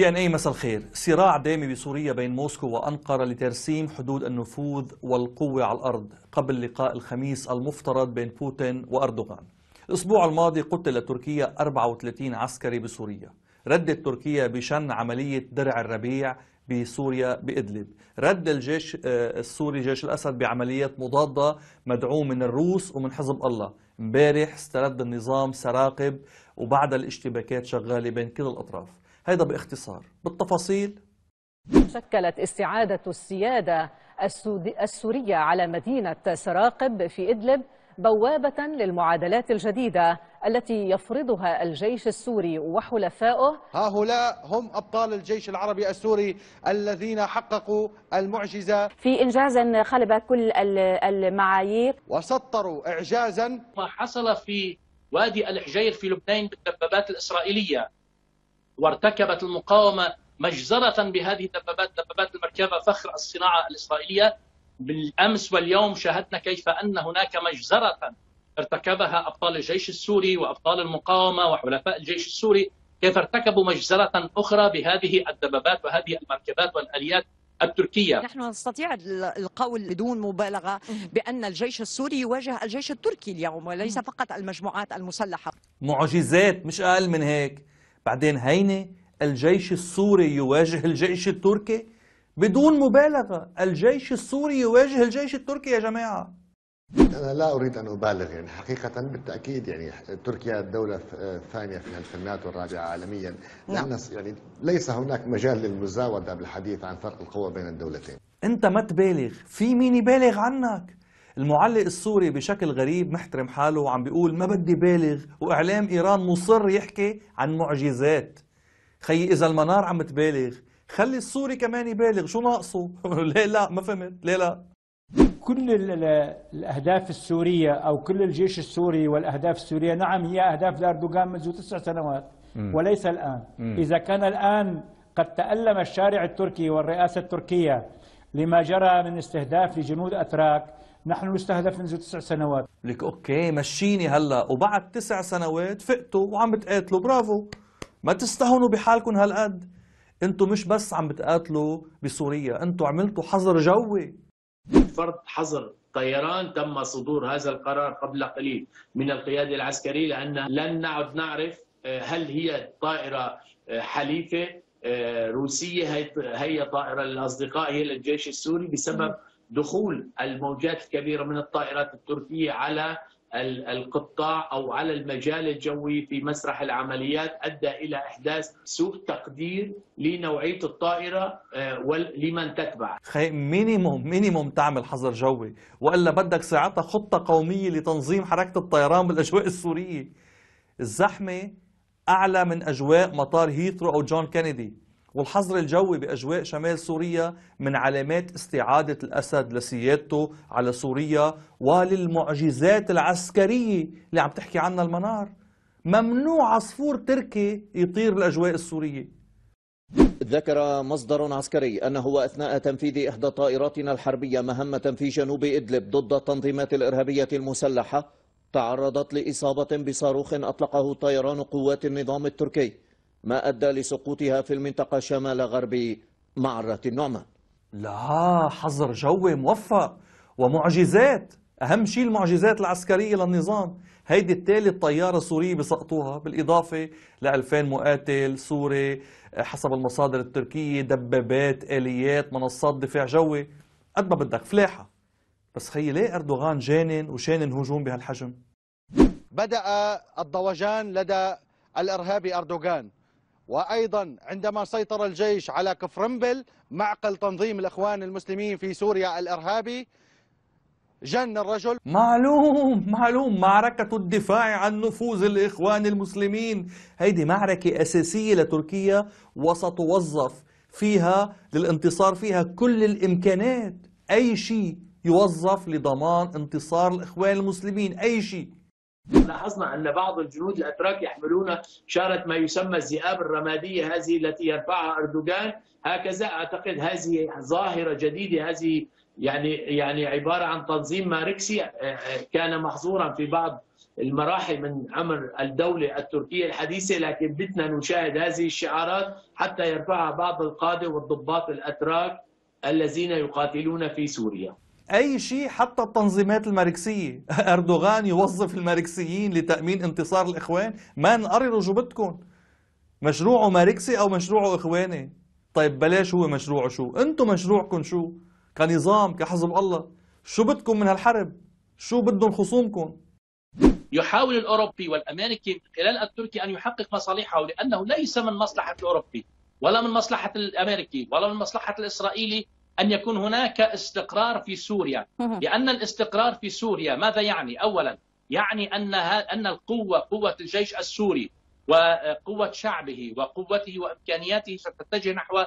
دي ان اي مساء الخير صراع دامي بسوريا بين موسكو وانقره لترسيم حدود النفوذ والقوه على الارض قبل لقاء الخميس المفترض بين بوتين واردوغان الاسبوع الماضي قتل تركيا 34 عسكري بسوريا ردت تركيا بشن عمليه درع الربيع بسوريا بإدلب رد الجيش آه، السوري جيش الأسد بعمليات مضادة مدعوم من الروس ومن حزب الله امبارح استرد النظام سراقب وبعد الاشتباكات شغالة بين كل الأطراف هذا باختصار بالتفاصيل شكلت استعادة السيادة السورية على مدينة سراقب في إدلب بوابة للمعادلات الجديدة التي يفرضها الجيش السوري وحلفائه هؤلاء هم أبطال الجيش العربي السوري الذين حققوا المعجزة في إنجاز خلب كل المعايير وسطروا إعجازا ما حصل في وادي الحجير في لبنان بالدبابات الإسرائيلية وارتكبت المقاومة مجزرة بهذه الدبابات دبابات المركبة فخر الصناعة الإسرائيلية بالأمس واليوم شاهدنا كيف أن هناك مجزرة ارتكبها أبطال الجيش السوري وأبطال المقاومة وحلفاء الجيش السوري كيف ارتكبوا مجزرة أخرى بهذه الدبابات وهذه المركبات والآليات التركية نحن نستطيع القول بدون مبالغة بأن الجيش السوري يواجه الجيش التركي اليوم وليس فقط المجموعات المسلحة معجزات مش أقل من هيك بعدين هينة الجيش السوري يواجه الجيش التركي بدون مبالغة الجيش السوري يواجه الجيش التركي يا جماعة أنا لا أريد أن أبالغ يعني حقيقة بالتأكيد يعني تركيا الدولة الثانية في الفنات والرابعة عالميا نعم. يعني ليس هناك مجال للمزاودة بالحديث عن فرق القوى بين الدولتين أنت ما تبالغ في مين يبالغ عنك المعلق السوري بشكل غريب محترم حاله وعم بيقول ما بدي بالغ وإعلام إيران مصر يحكي عن معجزات خي إذا المنار عم تبالغ خلي السوري كمان يبالغ شو ناقصه ليه لا ما فهمت ليه لا كل الأهداف السورية أو كل الجيش السوري والأهداف السورية نعم هي أهداف لأردوغان منذ تسع سنوات وليس الآن إذا كان الآن قد تألم الشارع التركي والرئاسة التركية لما جرى من استهداف لجنود أتراك نحن نستهدف منذ تسع سنوات لك اوكي مشيني هلا وبعد تسع سنوات فقتوا وعم بتقاتلوا برافو ما تستهونوا بحالكم هالقد انتم مش بس عم بتقاتلوا بسوريا انتم عملتوا حظر جوي فرض حظر طيران تم صدور هذا القرار قبل قليل من القياده العسكريه لان لن نعد نعرف آه، هل هي طائره آه، حليفه آه، روسيه هي طائره الاصدقاء هي للجيش السوري بسبب دخول الموجات الكبيره من الطائرات التركيه على القطاع او على المجال الجوي في مسرح العمليات ادى الى احداث سوء تقدير لنوعيه الطائره آه، ولمن تتبع. خي مينيموم مينيموم تعمل حظر جوي والا بدك ساعتها خطه قوميه لتنظيم حركه الطيران بالاجواء السوريه. الزحمه اعلى من اجواء مطار هيثرو او جون كينيدي والحظر الجوي بأجواء شمال سوريا من علامات استعادة الأسد لسيادته على سوريا وللمعجزات العسكرية اللي عم تحكي عنها المنار ممنوع عصفور تركي يطير الأجواء السورية ذكر مصدر عسكري أنه وأثناء تنفيذ إحدى طائراتنا الحربية مهمة في جنوب إدلب ضد التنظيمات الإرهابية المسلحة تعرضت لإصابة بصاروخ أطلقه طيران قوات النظام التركي ما أدى لسقوطها في المنطقة شمال غرب معرة النعمان لا حظر جوي موفق ومعجزات أهم شيء المعجزات العسكرية للنظام هيدي التالي طيارة سورية بسقطوها بالإضافة ل 2000 مقاتل سوري حسب المصادر التركية دبابات آليات منصات دفاع جوي قد ما بدك فلاحة بس خيي ليه أردوغان جانن وشانن هجوم بهالحجم بدأ الضوجان لدى الإرهابي أردوغان وأيضا عندما سيطر الجيش على كفرنبل معقل تنظيم الإخوان المسلمين في سوريا الإرهابي جن الرجل معلوم معلوم معركة الدفاع عن نفوذ الإخوان المسلمين هيدي معركة أساسية لتركيا وستوظف فيها للانتصار فيها كل الإمكانات أي شيء يوظف لضمان انتصار الإخوان المسلمين أي شيء لاحظنا أن بعض الجنود الأتراك يحملون شارة ما يسمى الذئاب الرمادية هذه التي يرفعها أردوغان هكذا أعتقد هذه ظاهرة جديدة هذه يعني يعني عبارة عن تنظيم ماركسي آه، آه، كان محظورا في بعض المراحل من عمر الدولة التركية الحديثة لكن بدنا نشاهد هذه الشعارات حتى يرفعها بعض القادة والضباط الأتراك الذين يقاتلون في سوريا أي شيء حتى التنظيمات الماركسية أردوغان يوظف الماركسيين لتأمين انتصار الإخوان من قرروا بدكم مشروعه ماركسي أو مشروعه إخواني طيب بلاش هو مشروعه شو أنتم مشروعكم شو كنظام كحزب الله شو بدكم من هالحرب شو بدهم خصومكم يحاول الأوروبي والأمريكي من خلال التركي أن يحقق مصالحه لأنه ليس من مصلحة الأوروبي ولا من مصلحة الأمريكي ولا من مصلحة الإسرائيلي أن يكون هناك استقرار في سوريا لأن الاستقرار في سوريا ماذا يعني؟ أولا يعني أن أن القوة قوة الجيش السوري وقوة شعبه وقوته وإمكانياته ستتجه نحو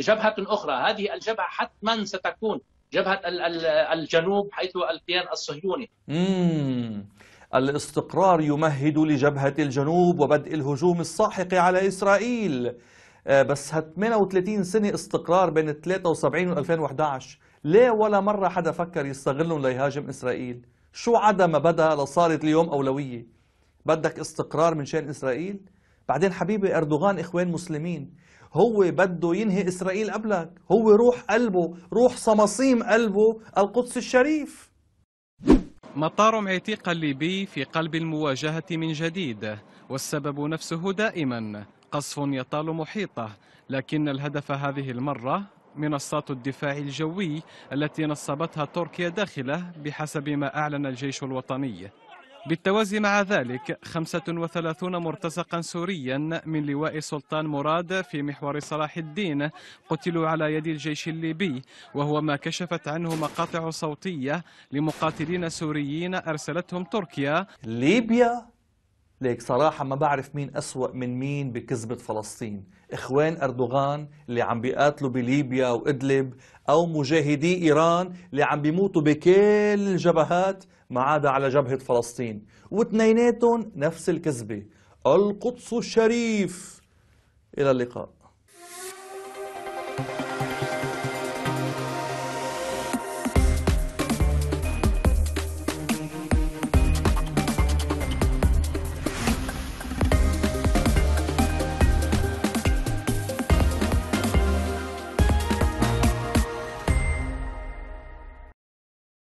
جبهة أخرى هذه الجبهة حتما ستكون جبهة الجنوب حيث الكيان الصهيوني الاستقرار يمهد لجبهة الجنوب وبدء الهجوم الساحق على إسرائيل آه، بس 38 سنه استقرار بين 73 و 2011 ليه ولا مره حدا فكر يستغلهم ليهاجم اسرائيل شو عدا ما بدا لصارت اليوم اولويه بدك استقرار من شان اسرائيل بعدين حبيبي اردوغان اخوان مسلمين هو بده ينهي اسرائيل قبلك هو روح قلبه روح صماصيم قلبه القدس الشريف مطار معتيق الليبي في قلب المواجهه من جديد والسبب نفسه دائما قصف يطال محيطه لكن الهدف هذه المرة منصات الدفاع الجوي التي نصبتها تركيا داخله بحسب ما أعلن الجيش الوطني بالتوازي مع ذلك 35 مرتزقا سوريا من لواء سلطان مراد في محور صلاح الدين قتلوا على يد الجيش الليبي وهو ما كشفت عنه مقاطع صوتية لمقاتلين سوريين أرسلتهم تركيا ليبيا ليك صراحة ما بعرف مين أسوأ من مين بكذبة فلسطين إخوان أردوغان اللي عم بيقاتلوا بليبيا وإدلب أو مجاهدي إيران اللي عم بيموتوا بكل الجبهات ما عدا على جبهة فلسطين واثنيناتهم نفس الكذبة القدس الشريف إلى اللقاء